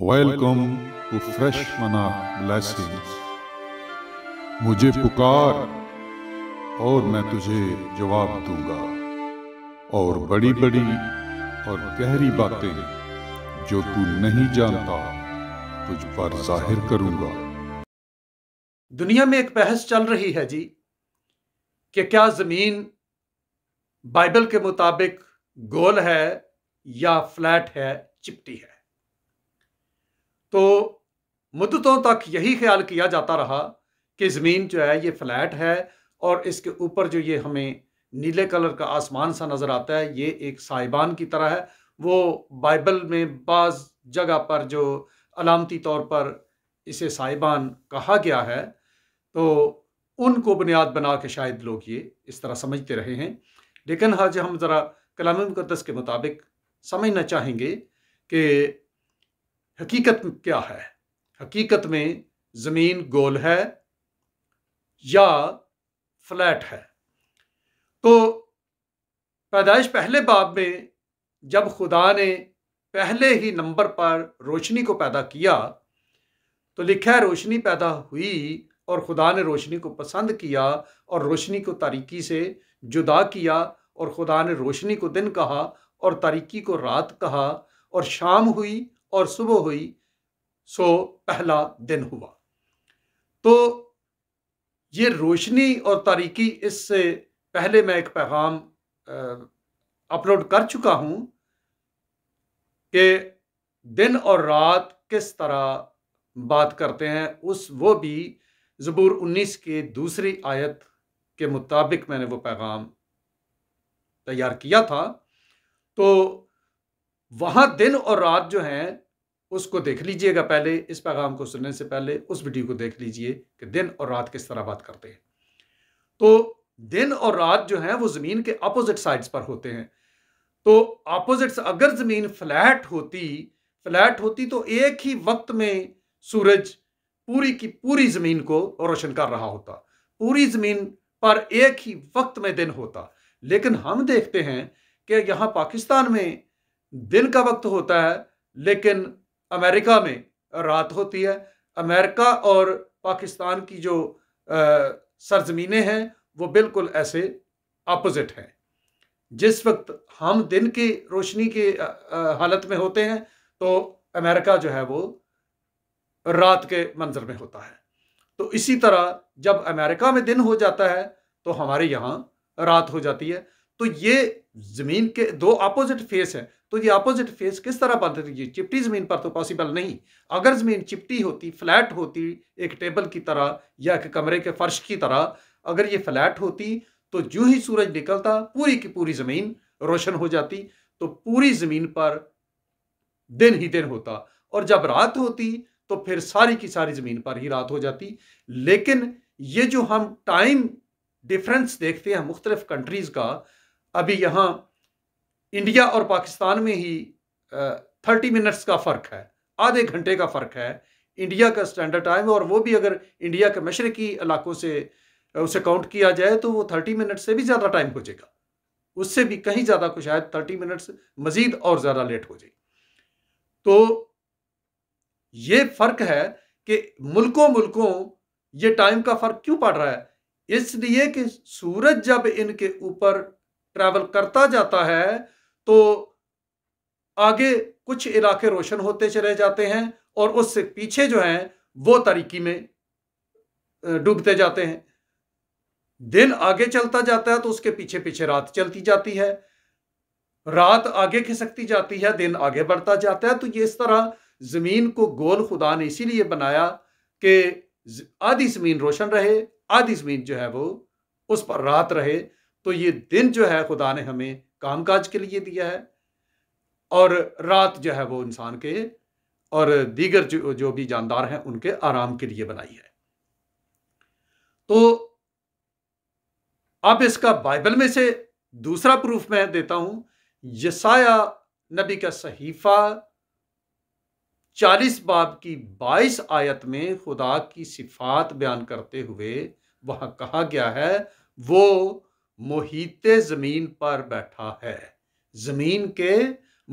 welcome to fresh manna blessings मुझे पुकार और मैं तुझे जवाब दूंगा और बड़ी बड़ी और गहरी बातें जो तू नहीं जानता तुझ पर जाहिर करूंगा दुनिया में एक बहस चल रही है जी कि क्या जमीन बाइबल के मुताबिक गोल है या फ्लैट है चिपटी है तो मुद्दतों तक यही ख्याल किया जाता रहा कि ज़मीन जो है ये फ्लैट है और इसके ऊपर जो ये हमें नीले कलर का आसमान सा नज़र आता है ये एक साइबान की तरह है वो बाइबल में बाज़ जगह पर जो अलामती तौर पर इसे साहिबान कहा गया है तो उनको बुनियाद बना के शायद लोग ये इस तरह समझते रहे हैं लेकिन हाज हम ज़रा कलाम मुकदस के मुताबिक समझना चाहेंगे कि हकीकत क्या है हकीकत में ज़मीन गोल है या फ्लैट है तो पैदाइश पहले बाब में जब खुदा ने पहले ही नंबर पर रोशनी को पैदा किया तो लिखा है रोशनी पैदा हुई और खुदा ने रोशनी को पसंद किया और रोशनी को तारीकी से जुदा किया और खुदा ने रोशनी को दिन कहा और तारीकी को रात कहा और शाम हुई और सुबह हुई सो पहला दिन हुआ तो ये रोशनी और तारीकी इससे पहले मैं एक पैगाम अपलोड कर चुका हूँ कि दिन और रात किस तरह बात करते हैं उस वो भी ज़बूर 19 के दूसरी आयत के मुताबिक मैंने वो पैगाम तैयार किया था तो वहां दिन और रात जो हैं उसको देख लीजिएगा पहले इस पैगाम को सुनने से पहले उस वीडियो को देख लीजिए कि दिन और रात किस तरह बात करते हैं तो दिन और रात जो है वो ज़मीन के अपोजिट साइड्स पर होते हैं तो अपोजिट्स अगर ज़मीन फ्लैट होती फ्लैट होती तो एक ही वक्त में सूरज पूरी की पूरी ज़मीन को रोशन कर रहा होता पूरी ज़मीन पर एक ही वक्त में दिन होता लेकिन हम देखते हैं कि यहाँ पाकिस्तान में दिन का वक्त होता है लेकिन अमेरिका में रात होती है अमेरिका और पाकिस्तान की जो सरजमीने हैं वो बिल्कुल ऐसे अपोजिट हैं जिस वक्त हम दिन की रोशनी के हालत में होते हैं तो अमेरिका जो है वो रात के मंजर में होता है तो इसी तरह जब अमेरिका में दिन हो जाता है तो हमारे यहाँ रात हो जाती है तो ये जमीन के दो अपोजिट फेस हैं तो ये अपोजिट फेस किस तरह है चिपटी ज़मीन पर तो पॉसिबल नहीं अगर ज़मीन चिपटी होती फ्लैट होती एक टेबल की तरह या एक कमरे के फर्श की तरह अगर ये फ्लैट होती तो जो ही सूरज निकलता पूरी की पूरी ज़मीन रोशन हो जाती तो पूरी ज़मीन पर दिन ही दिन होता और जब रात होती तो फिर सारी की सारी ज़मीन पर ही रात हो जाती लेकिन ये जो हम टाइम डिफरेंस देखते हैं मुख्तलिफ कंट्रीज़ का अभी यहाँ इंडिया और पाकिस्तान में ही थर्टी मिनट्स का फ़र्क है आधे घंटे का फ़र्क है इंडिया का स्टैंडर्ड टाइम और वो भी अगर इंडिया के मशरकी इलाकों से उसे काउंट किया जाए तो वो थर्टी मिनट से भी ज़्यादा टाइम हो जाएगा उससे भी कहीं ज़्यादा कुछ शायद थर्टी मिनट्स मज़ीद और ज़्यादा लेट हो जाएगी तो ये फ़र्क है कि मुल्कों मुल्कों ये टाइम का फ़र्क क्यों पड़ रहा है इसलिए कि सूरज जब इनके ऊपर ट्रैवल करता जाता है तो आगे कुछ इलाके रोशन होते चले जाते हैं और उससे पीछे जो हैं वो तारीकी में डूबते जाते हैं दिन आगे चलता जाता है तो उसके पीछे पीछे रात चलती जाती है रात आगे खिसकती जाती है दिन आगे बढ़ता जाता है तो ये इस तरह ज़मीन को गोल खुदा ने इसीलिए बनाया कि आधी ज़मीन रोशन रहे आधी ज़मीन जो है वो उस पर रात रहे तो ये दिन जो है खुदा ने हमें कामकाज के लिए दिया है और रात जो है वो इंसान के और दीगर जो, जो भी जानदार हैं उनके आराम के लिए बनाई है तो अब इसका बाइबल में से दूसरा प्रूफ मैं देता हूं यसाया नबी का सहीफा चालीस बाब की बाईस आयत में खुदा की सिफात बयान करते हुए वहां कहा गया है वो मोहित जमीन पर बैठा है जमीन के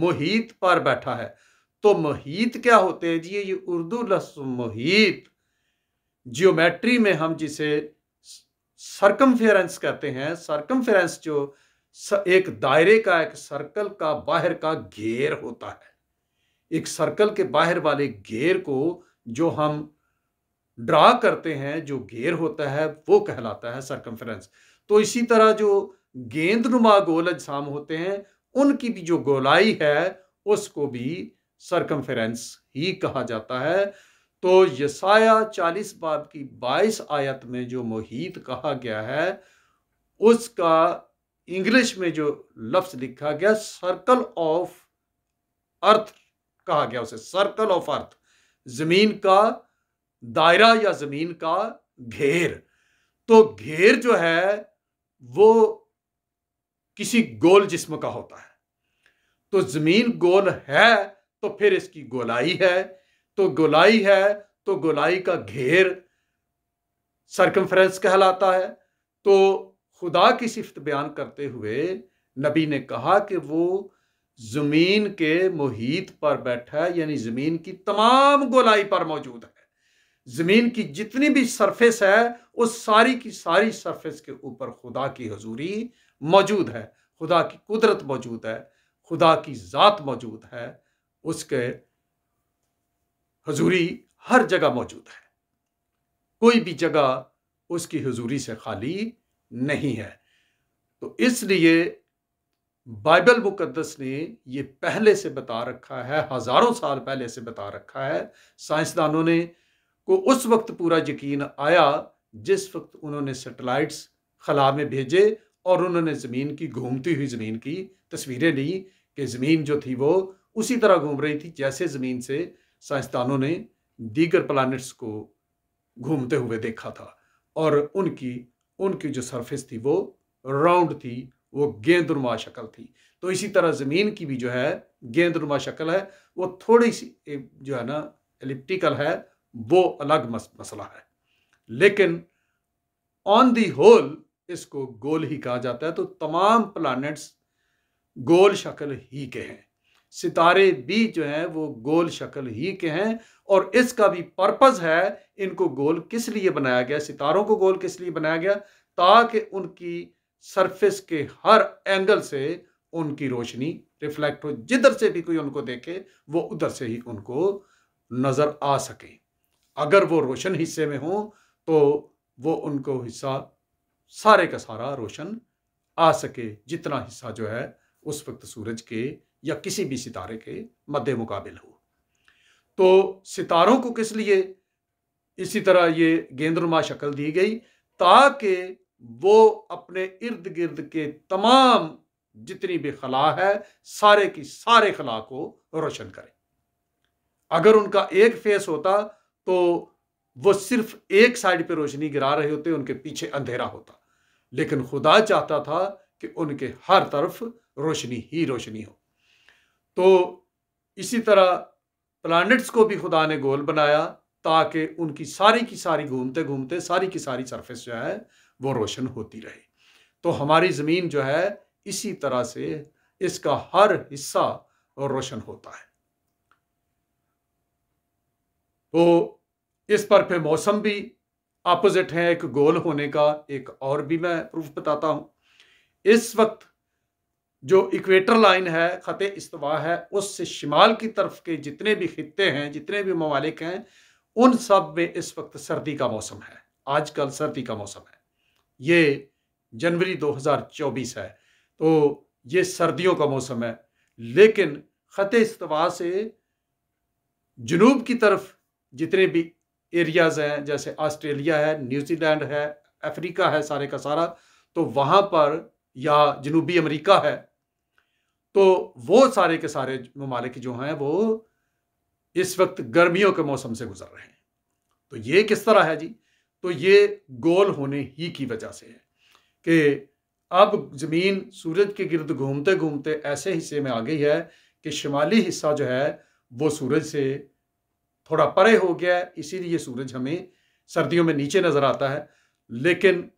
मोहित पर बैठा है तो मोहित क्या होते हैं जी ये उर्दू लस मोहित जियोमेट्री में हम जिसे सरकमफेरेंस कहते हैं सरकमफेरेंस जो एक दायरे का एक सर्कल का बाहर का घेर होता है एक सर्कल के बाहर वाले घेर को जो हम ड्रा करते हैं जो घेर होता है वो कहलाता है सरकमफेरेंस तो इसी तरह जो गेंद नुमा गोल अजसाम होते हैं उनकी भी जो गोलाई है उसको भी सरकमफेरेंस ही कहा जाता है तो यसाया चालीस बाब की बाईस आयत में जो मोहित कहा गया है उसका इंग्लिश में जो लफ्ज लिखा गया सर्कल ऑफ अर्थ कहा गया उसे सर्कल ऑफ अर्थ जमीन का दायरा या जमीन का घेर तो घेर जो है वो किसी गोल जिस्म का होता है तो जमीन गोल है तो फिर इसकी गोलाई है तो गोलाई है तो गोलाई का घेर सरकमफ्रेंस कहलाता है तो खुदा की सिफत बयान करते हुए नबी ने कहा कि वो ज़मीन के मोहित पर बैठा है यानी ज़मीन की तमाम गोलाई पर मौजूद है ज़मीन की जितनी भी सरफेस है उस सारी की सारी सरफेस के ऊपर खुदा की हजूरी मौजूद है खुदा की कुदरत मौजूद है खुदा की ज़ात मौजूद है उसके हजूरी हर जगह मौजूद है कोई भी जगह उसकी हजूरी से खाली नहीं है तो इसलिए बाइबल मुकदस ने यह पहले से बता रखा है हज़ारों साल पहले से बता रखा है साइंसदानों ने को उस वक्त पूरा यकीन आया जिस वक्त उन्होंने सेटेलाइट्स खला में भेजे और उन्होंने ज़मीन की घूमती हुई ज़मीन की तस्वीरें ली कि ज़मीन जो थी वो उसी तरह घूम रही थी जैसे ज़मीन से साइंसदानों ने दीगर प्लानट्स को घूमते हुए देखा था और उनकी उनकी जो सरफेस थी वो राउंड थी वो गेंदनुमा शक्ल थी तो इसी तरह ज़मीन की भी जो है गेंदनुमा शक्ल है वो थोड़ी सी जो है ना एलिप्टिकल है वो अलग मस, मसला है लेकिन ऑन दी होल इसको गोल ही कहा जाता है तो तमाम प्लानट्स गोल शक्ल ही के हैं सितारे भी जो हैं वो गोल शक्ल ही के हैं और इसका भी पर्पस है इनको गोल किस लिए बनाया गया सितारों को गोल किस लिए बनाया गया ताकि उनकी सरफेस के हर एंगल से उनकी रोशनी रिफ्लेक्ट हो जिधर से भी कोई उनको देखे वो उधर से ही उनको नज़र आ सके अगर वो रोशन हिस्से में हों तो वो उनको हिस्सा सारे का सारा रोशन आ सके जितना हिस्सा जो है उस वक्त सूरज के या किसी भी सितारे के मद्दे मुकाबिल हो तो सितारों को किस लिए इसी तरह ये गेंद्रमा शक्ल दी गई ताकि वो अपने इर्द गिर्द के तमाम जितनी भी खला है सारे की सारे खला को रोशन करें अगर उनका एक फेस होता तो वो सिर्फ एक साइड पे रोशनी गिरा रहे होते उनके पीछे अंधेरा होता लेकिन खुदा चाहता था कि उनके हर तरफ रोशनी ही रोशनी हो तो इसी तरह प्लैनेट्स को भी खुदा ने गोल बनाया ताकि उनकी सारी की सारी घूमते घूमते सारी की सारी सरफेस जो है वो रोशन होती रहे तो हमारी ज़मीन जो है इसी तरह से इसका हर हिस्सा रोशन होता है तो इस पर फिर मौसम भी अपोजिट है एक गोल होने का एक और भी मैं प्रूफ बताता हूं इस वक्त जो इक्वेटर लाइन है ख़त इस्तवा है उससे शिमाल की तरफ के जितने भी खत्ते हैं जितने भी ममालिक हैं उन सब में इस वक्त सर्दी का मौसम है आजकल सर्दी का मौसम है ये जनवरी 2024 है तो ये सर्दियों का मौसम है लेकिन ख़त इस्तवा से जनूब की तरफ जितने भी एरियाज़ हैं जैसे ऑस्ट्रेलिया है न्यूजीलैंड है अफ्रीका है सारे का सारा तो वहाँ पर या जनूबी अमेरिका है तो वो सारे के सारे ममालिक जो हैं वो इस वक्त गर्मियों के मौसम से गुजर रहे हैं तो ये किस तरह है जी तो ये गोल होने ही की वजह से है कि अब ज़मीन सूरज के गिरद घूमते घूमते ऐसे हिस्से में आ गई है कि शिमाली हिस्सा जो है वो सूरज से थोड़ा परे हो गया है इसीलिए सूरज हमें सर्दियों में नीचे नज़र आता है लेकिन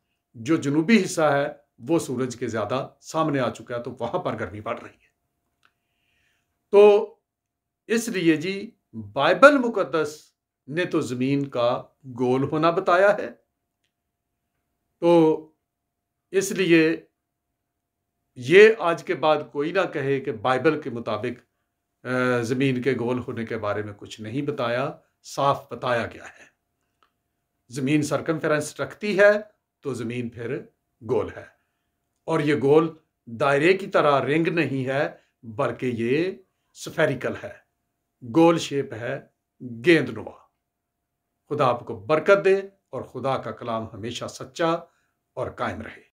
जो जनूबी हिस्सा है वो सूरज के ज़्यादा सामने आ चुका है तो वहाँ पर गर्मी बढ़ रही है तो इसलिए जी बाइबल मुकदस ने तो ज़मीन का गोल होना बताया है तो इसलिए ये आज के बाद कोई ना कहे कि बाइबल के मुताबिक ज़मीन के गोल होने के बारे में कुछ नहीं बताया साफ बताया गया है ज़मीन सरकम रखती है तो ज़मीन फिर गोल है और ये गोल दायरे की तरह रिंग नहीं है बल्कि ये स्फेरिकल है गोल शेप है गेंद नुमा खुदा आपको बरकत दे और खुदा का कलाम हमेशा सच्चा और कायम रहे